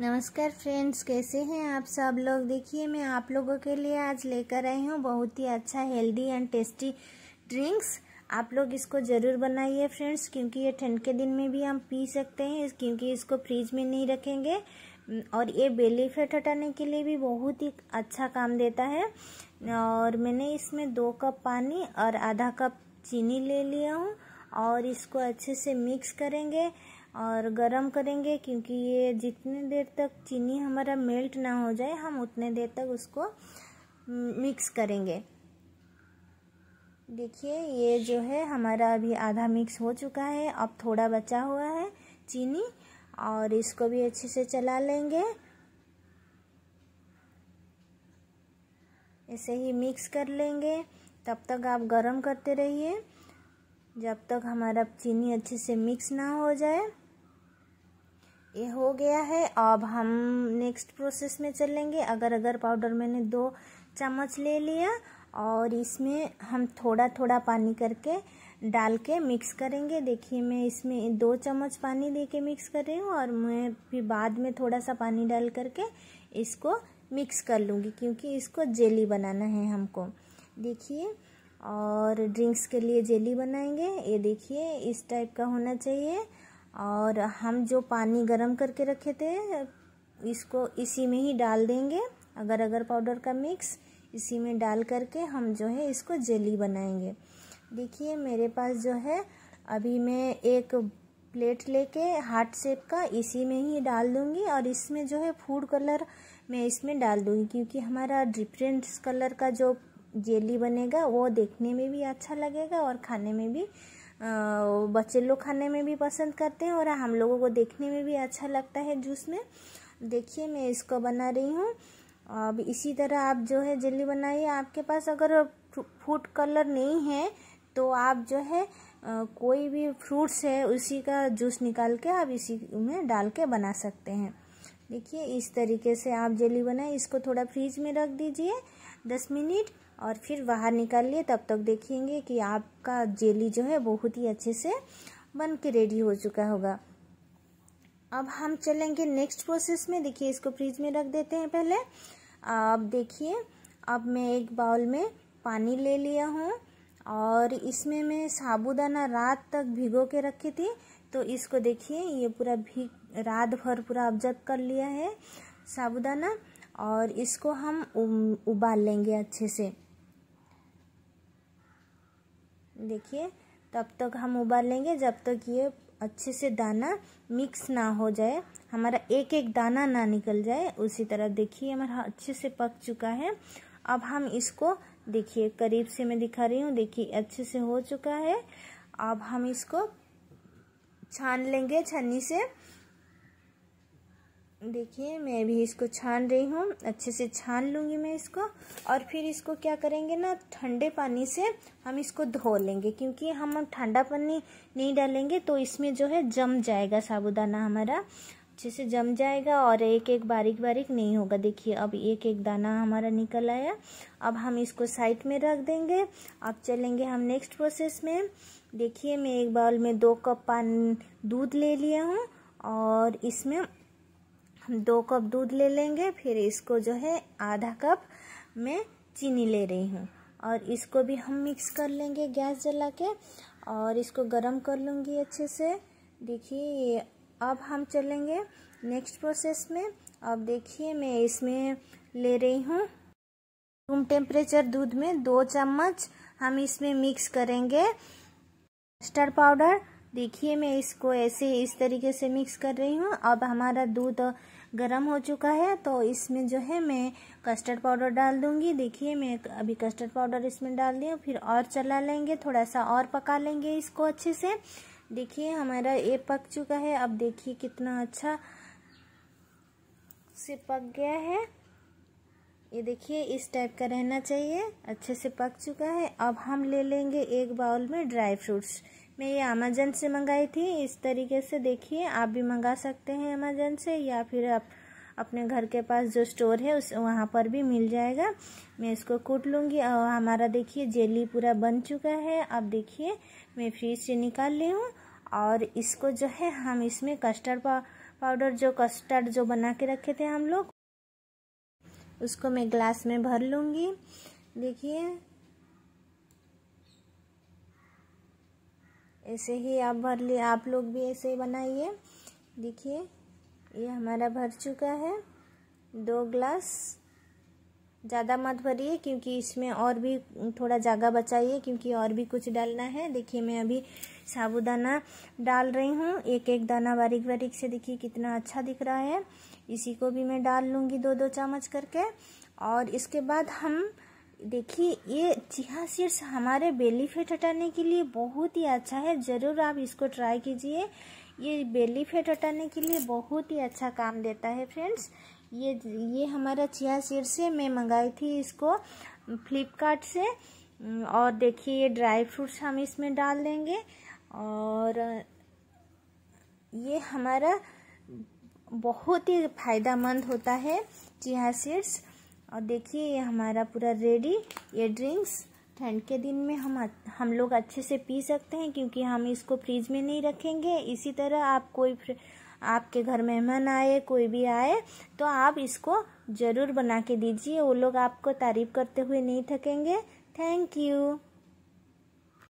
नमस्कार फ्रेंड्स कैसे हैं आप सब लोग देखिए मैं आप लोगों के लिए आज लेकर आई हूँ बहुत ही अच्छा हेल्दी एंड टेस्टी ड्रिंक्स आप लोग इसको ज़रूर बनाइए फ्रेंड्स क्योंकि ये ठंड के दिन में भी हम पी सकते हैं क्योंकि इसको फ्रीज में नहीं रखेंगे और ये बेली फैट हटाने के लिए भी बहुत ही अच्छा काम देता है और मैंने इसमें दो कप पानी और आधा कप चीनी ले लिया हूँ और इसको अच्छे से मिक्स करेंगे और गरम करेंगे क्योंकि ये जितने देर तक चीनी हमारा मेल्ट ना हो जाए हम उतने देर तक उसको मिक्स हम्म, करेंगे देखिए ये जो है हमारा अभी आधा मिक्स हो चुका है अब थोड़ा बचा हुआ है चीनी और इसको भी अच्छे से चला लेंगे ऐसे ही मिक्स कर लेंगे तब तक आप गरम करते रहिए जब तक हमारा चीनी अच्छे से मिक्स ना हो जाए ये हो गया है अब हम नेक्स्ट प्रोसेस में चलेंगे अगर अगर पाउडर मैंने दो चम्मच ले लिया और इसमें हम थोड़ा थोड़ा पानी करके डाल के मिक्स करेंगे देखिए मैं इसमें दो चम्मच पानी दे के मिक्स कर रही हूँ और मैं फिर बाद में थोड़ा सा पानी डाल करके इसको मिक्स कर लूँगी क्योंकि इसको जेली बनाना है हमको देखिए और ड्रिंक्स के लिए जेली बनाएंगे ये देखिए इस टाइप का होना चाहिए और हम जो पानी गरम करके रखे थे इसको इसी में ही डाल देंगे अगर अगर पाउडर का मिक्स इसी में डाल करके हम जो है इसको जेली बनाएंगे देखिए मेरे पास जो है अभी मैं एक प्लेट लेके हार्ट शेप का इसी में ही डाल दूँगी और इसमें जो है फूड कलर मैं इसमें डाल दूंगी क्योंकि हमारा डिफरेंट कलर का जो जेली बनेगा वो देखने में भी अच्छा लगेगा और खाने में भी बच्चे लोग खाने में भी पसंद करते हैं और हम लोगों को देखने में भी अच्छा लगता है जूस में देखिए मैं इसको बना रही हूँ अब इसी तरह आप जो है जेली बनाइए आपके पास अगर फूड कलर नहीं है तो आप जो है कोई भी फ्रूट्स है उसी का जूस निकाल के आप इसी में डाल के बना सकते हैं देखिए इस तरीके से आप जेली बनाए इसको थोड़ा फ्रीज में रख दीजिए दस मिनट और फिर बाहर निकाल लिए तब तक देखेंगे कि आपका जेली जो है बहुत ही अच्छे से बन के रेडी हो चुका होगा अब हम चलेंगे नेक्स्ट प्रोसेस में देखिए इसको फ्रिज में रख देते हैं पहले अब देखिए अब मैं एक बाउल में पानी ले लिया हूँ और इसमें मैं साबुदाना रात तक भिगो के रखी थी तो इसको देखिए ये पूरा भीग रात भर पूरा ऑब्जर्व कर लिया है साबुदाना और इसको हम उबाल लेंगे अच्छे से देखिए तब तक हम उबालेंगे जब तक ये अच्छे से दाना मिक्स ना हो जाए हमारा एक एक दाना ना निकल जाए उसी तरह देखिए हमारा अच्छे से पक चुका है अब हम इसको देखिए करीब से मैं दिखा रही हूँ देखिए अच्छे से हो चुका है अब हम इसको छान लेंगे छन्नी से देखिए मैं भी इसको छान रही हूँ अच्छे से छान लूँगी मैं इसको और फिर इसको क्या करेंगे ना ठंडे पानी से हम इसको धो लेंगे क्योंकि हम ठंडा पानी नहीं डालेंगे तो इसमें जो है जम जाएगा साबुदाना हमारा अच्छे से जम जाएगा और एक एक बारीक बारीक नहीं होगा देखिए अब एक एक दाना हमारा निकल आया अब हम इसको साइड में रख देंगे अब चलेंगे हम नेक्स्ट प्रोसेस में देखिए मैं एक बाउल में दो कप पान दूध ले लिया हूँ और इसमें हम दो कप दूध ले लेंगे फिर इसको जो है आधा कप मैं चीनी ले रही हूँ और इसको भी हम मिक्स कर लेंगे गैस जला के और इसको गरम कर लूँगी अच्छे से देखिए अब हम चलेंगे नेक्स्ट प्रोसेस में अब देखिए मैं इसमें ले रही हूँ रूम टेम्परेचर दूध में दो चम्मच हम इसमें मिक्स करेंगे मस्टर्ड पाउडर देखिए मैं इसको ऐसे इस तरीके से मिक्स कर रही हूँ अब हमारा दूध गर्म हो चुका है तो इसमें जो है मैं कस्टर्ड पाउडर डाल दूंगी देखिए मैं अभी कस्टर्ड पाउडर इसमें डाल दिया फिर और चला लेंगे थोड़ा सा और पका लेंगे इसको अच्छे से देखिए हमारा ये पक चुका है अब देखिए कितना अच्छा से पक गया है ये देखिए इस टाइप का रहना चाहिए अच्छे से पक चुका है अब हम ले लेंगे एक बाउल में ड्राई फ्रूट्स मैं ये अमेजन से मंगाई थी इस तरीके से देखिए आप भी मंगा सकते हैं अमेजन से या फिर आप अपने घर के पास जो स्टोर है उस वहाँ पर भी मिल जाएगा मैं इसको कूट लूँगी और हमारा देखिए जेली पूरा बन चुका है अब देखिए मैं फ्रिज से निकाल ली हूँ और इसको जो है हम इसमें कस्टर्ड पा, पाउडर जो कस्टर्ड जो बना के रखे थे हम लोग उसको मैं ग्लास में भर लूँगी देखिए ऐसे ही आप भर लिए आप लोग भी ऐसे ही बनाइए देखिए ये हमारा भर चुका है दो ग्लास ज़्यादा मत भरिए क्योंकि इसमें और भी थोड़ा जगह बचाइए क्योंकि और भी कुछ डालना है देखिए मैं अभी साबुदाना डाल रही हूँ एक एक दाना बारीक बारीक से देखिए कितना अच्छा दिख रहा है इसी को भी मैं डाल लूँगी दो दो चम्मच करके और इसके बाद हम देखिए ये चिहा सीड्स हमारे बेली फेट हटाने के लिए बहुत ही अच्छा है ज़रूर आप इसको ट्राई कीजिए ये बेली फेट हटाने के लिए बहुत ही अच्छा काम देता है फ्रेंड्स ये ये हमारा चिया सीड्स से मैं मंगाई थी इसको फ्लिपकार्ट से और देखिए ये ड्राई फ्रूट्स हम इसमें डाल देंगे और ये हमारा बहुत ही फायदेमंद होता है चिया सीड्स और देखिए ये हमारा पूरा रेडी ये ड्रिंक्स ठंड के दिन में हम हम लोग अच्छे से पी सकते हैं क्योंकि हम इसको फ्रिज में नहीं रखेंगे इसी तरह आप कोई आपके घर मेहमान आए कोई भी आए तो आप इसको ज़रूर बना के दीजिए वो लोग आपको तारीफ़ करते हुए नहीं थकेंगे थैंक यू